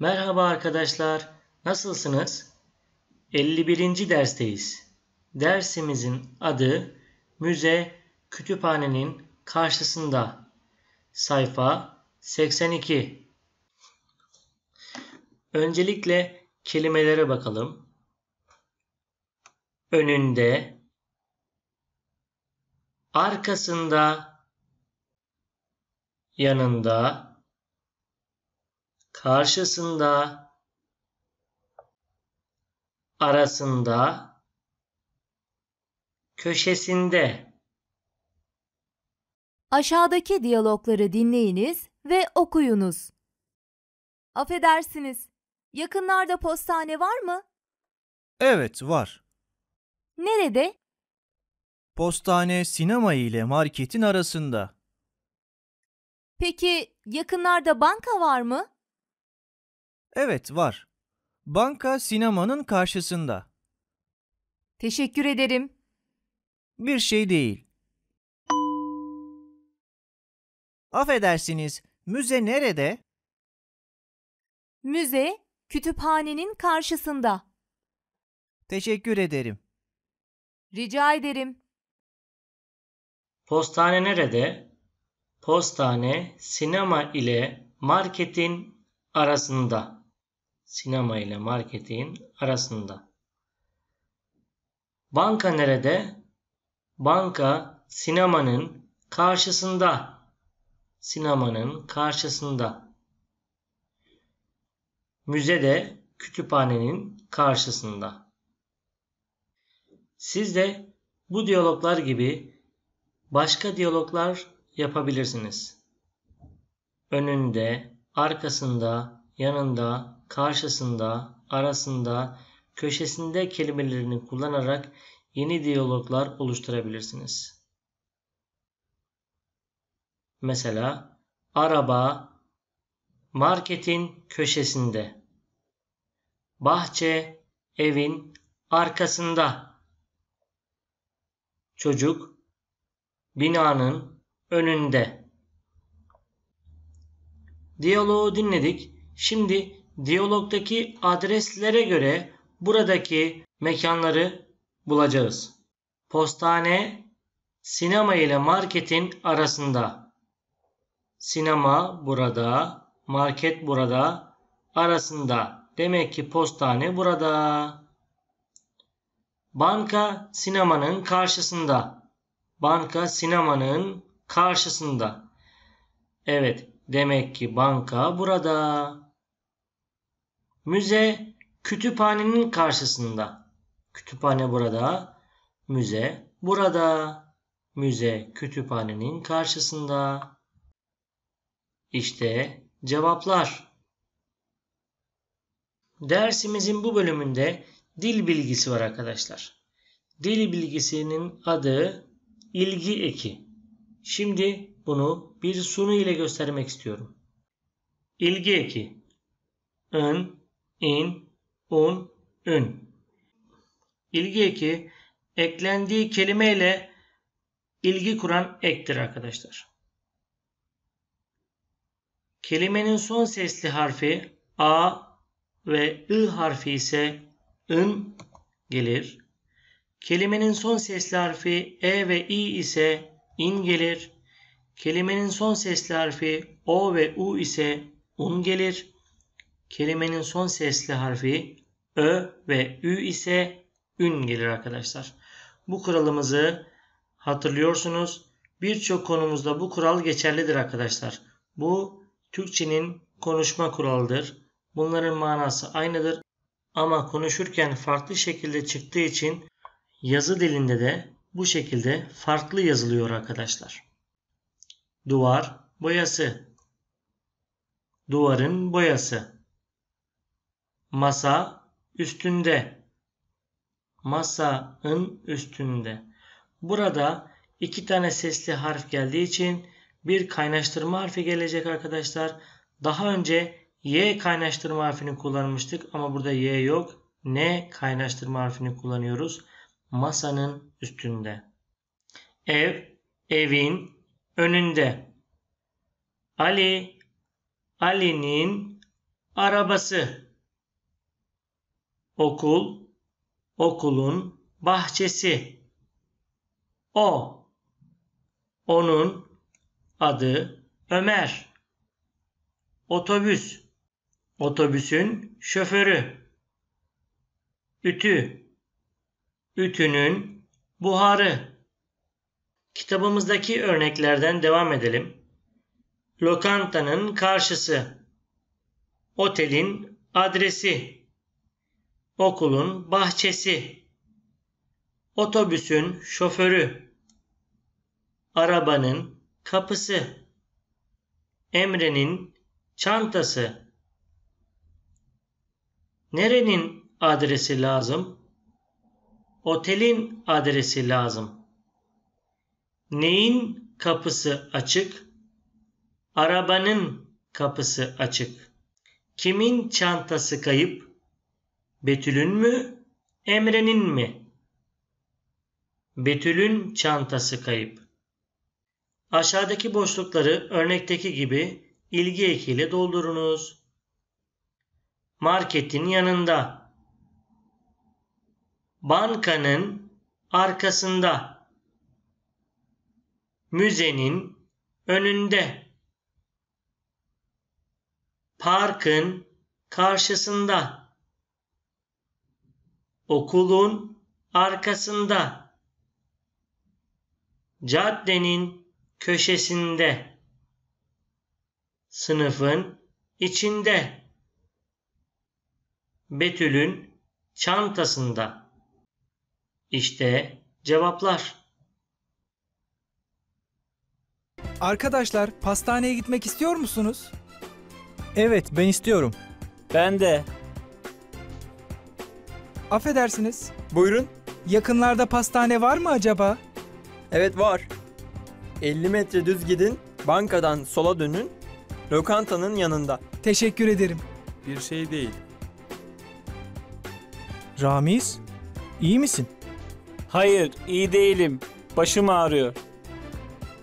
Merhaba arkadaşlar, nasılsınız? 51. dersteyiz. Dersimizin adı Müze Kütüphanenin Karşısında. Sayfa 82. Öncelikle kelimelere bakalım. Önünde, arkasında, yanında, karşısında arasında köşesinde Aşağıdaki diyalogları dinleyiniz ve okuyunuz. Affedersiniz. Yakınlarda postane var mı? Evet var. Nerede? Postane sinema ile marketin arasında. Peki yakınlarda banka var mı? Evet, var. Banka sinemanın karşısında. Teşekkür ederim. Bir şey değil. Affedersiniz, müze nerede? Müze kütüphanenin karşısında. Teşekkür ederim. Rica ederim. Postane nerede? Postane sinema ile marketin arasında sinema ile marketin arasında. Banka nerede? Banka sinemanın karşısında. Sinemanın karşısında. Müze de kütüphanenin karşısında. Siz de bu diyaloglar gibi başka diyaloglar yapabilirsiniz. Önünde, arkasında, yanında, karşısında, arasında, köşesinde kelimelerini kullanarak yeni diyaloglar oluşturabilirsiniz. Mesela araba marketin köşesinde. Bahçe evin arkasında. Çocuk binanın önünde. Diyaloğu dinledik. Şimdi diyalogdaki adreslere göre buradaki mekanları bulacağız. Postane sinema ile marketin arasında. Sinema burada, market burada, arasında. Demek ki postane burada. Banka sinemanın karşısında. Banka sinemanın karşısında. Evet, demek ki banka burada. Müze kütüphanenin karşısında. Kütüphane burada. Müze burada. Müze kütüphanenin karşısında. İşte cevaplar. Dersimizin bu bölümünde dil bilgisi var arkadaşlar. Dil bilgisinin adı ilgi eki. Şimdi bunu bir sunu ile göstermek istiyorum. İlgi eki. Ön, in, un, ün. İlgi eki eklendiği kelimeyle ilgi kuran ektir arkadaşlar. Kelimenin son sesli harfi a ve ı harfi ise ın gelir. Kelimenin son sesli harfi e ve i ise in gelir. Kelimenin son sesli harfi o ve u ise un gelir. Kelimenin son sesli harfi Ö ve Ü ise ün gelir arkadaşlar. Bu kuralımızı hatırlıyorsunuz. Birçok konumuzda bu kural geçerlidir arkadaşlar. Bu Türkçenin konuşma kuralıdır. Bunların manası aynıdır ama konuşurken farklı şekilde çıktığı için yazı dilinde de bu şekilde farklı yazılıyor arkadaşlar. Duvar boyası Duvarın boyası Masa üstünde. Masanın üstünde. Burada iki tane sesli harf geldiği için bir kaynaştırma harfi gelecek arkadaşlar. Daha önce Y kaynaştırma harfini kullanmıştık ama burada Y yok. N kaynaştırma harfini kullanıyoruz. Masanın üstünde. Ev, evin önünde. Ali, Ali'nin arabası okul, okulun bahçesi. O, onun adı Ömer. Otobüs, otobüsün şoförü. Ütü, ütünün buharı. Kitabımızdaki örneklerden devam edelim. Lokantanın karşısı, otelin adresi okulun bahçesi, otobüsün şoförü, arabanın kapısı, Emre'nin çantası. Nerenin adresi lazım? Otelin adresi lazım. Neyin kapısı açık? Arabanın kapısı açık. Kimin çantası kayıp? Betül'ün mü? Emre'nin mi? Betül'ün çantası kayıp. Aşağıdaki boşlukları örnekteki gibi ilgi ekiyle doldurunuz. Marketin yanında. Bankanın arkasında. Müzenin önünde. Parkın karşısında okulun arkasında caddenin köşesinde sınıfın içinde Betül'ün çantasında İşte cevaplar. Arkadaşlar pastaneye gitmek istiyor musunuz? Evet ben istiyorum. Ben de. Affedersiniz. Buyurun. Yakınlarda pastane var mı acaba? Evet var. 50 metre düz gidin, bankadan sola dönün, lokantanın yanında. Teşekkür ederim. Bir şey değil. Ramiz, iyi misin? Hayır, iyi değilim. Başım ağrıyor.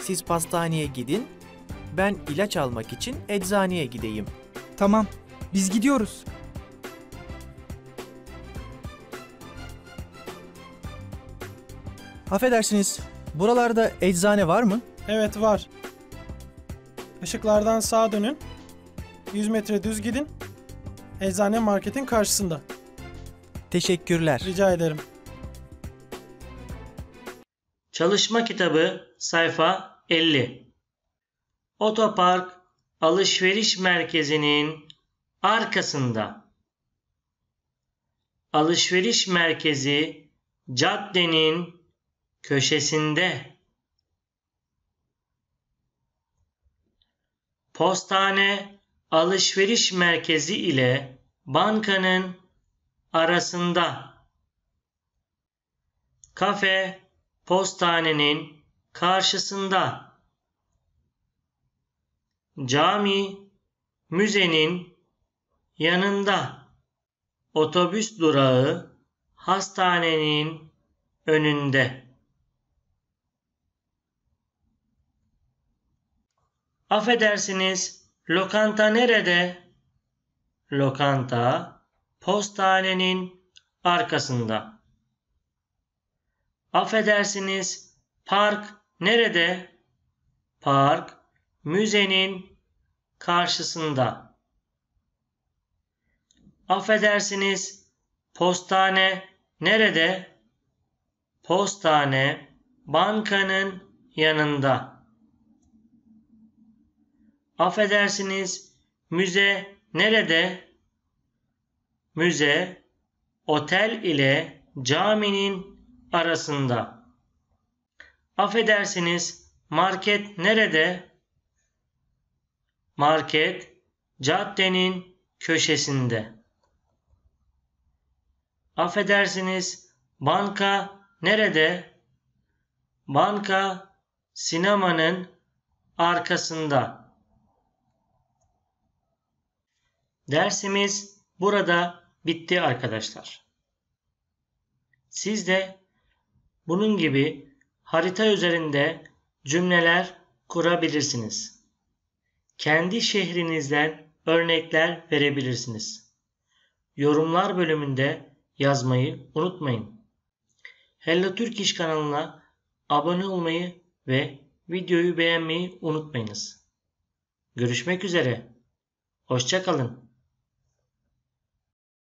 Siz pastaneye gidin, ben ilaç almak için eczaneye gideyim. Tamam, biz gidiyoruz. Affedersiniz, buralarda eczane var mı? Evet var. Işıklardan sağa dönün. 100 metre düz gidin. Eczane marketin karşısında. Teşekkürler. Rica ederim. Çalışma kitabı sayfa 50. Otopark alışveriş merkezinin arkasında. Alışveriş merkezi caddenin köşesinde postane alışveriş merkezi ile bankanın arasında kafe postanenin karşısında cami müzenin yanında otobüs durağı hastanenin önünde Affedersiniz, lokanta nerede? Lokanta postanenin arkasında. Affedersiniz, park nerede? Park müzenin karşısında. Affedersiniz, postane nerede? Postane bankanın yanında. Affedersiniz, müze nerede? Müze, otel ile caminin arasında. Affedersiniz, market nerede? Market, caddenin köşesinde. Affedersiniz, banka nerede? Banka sinemanın arkasında. Dersimiz burada bitti arkadaşlar. Siz de bunun gibi harita üzerinde cümleler kurabilirsiniz. Kendi şehrinizden örnekler verebilirsiniz. Yorumlar bölümünde yazmayı unutmayın. Hello Türk İş kanalına abone olmayı ve videoyu beğenmeyi unutmayınız. Görüşmek üzere. Hoşçakalın.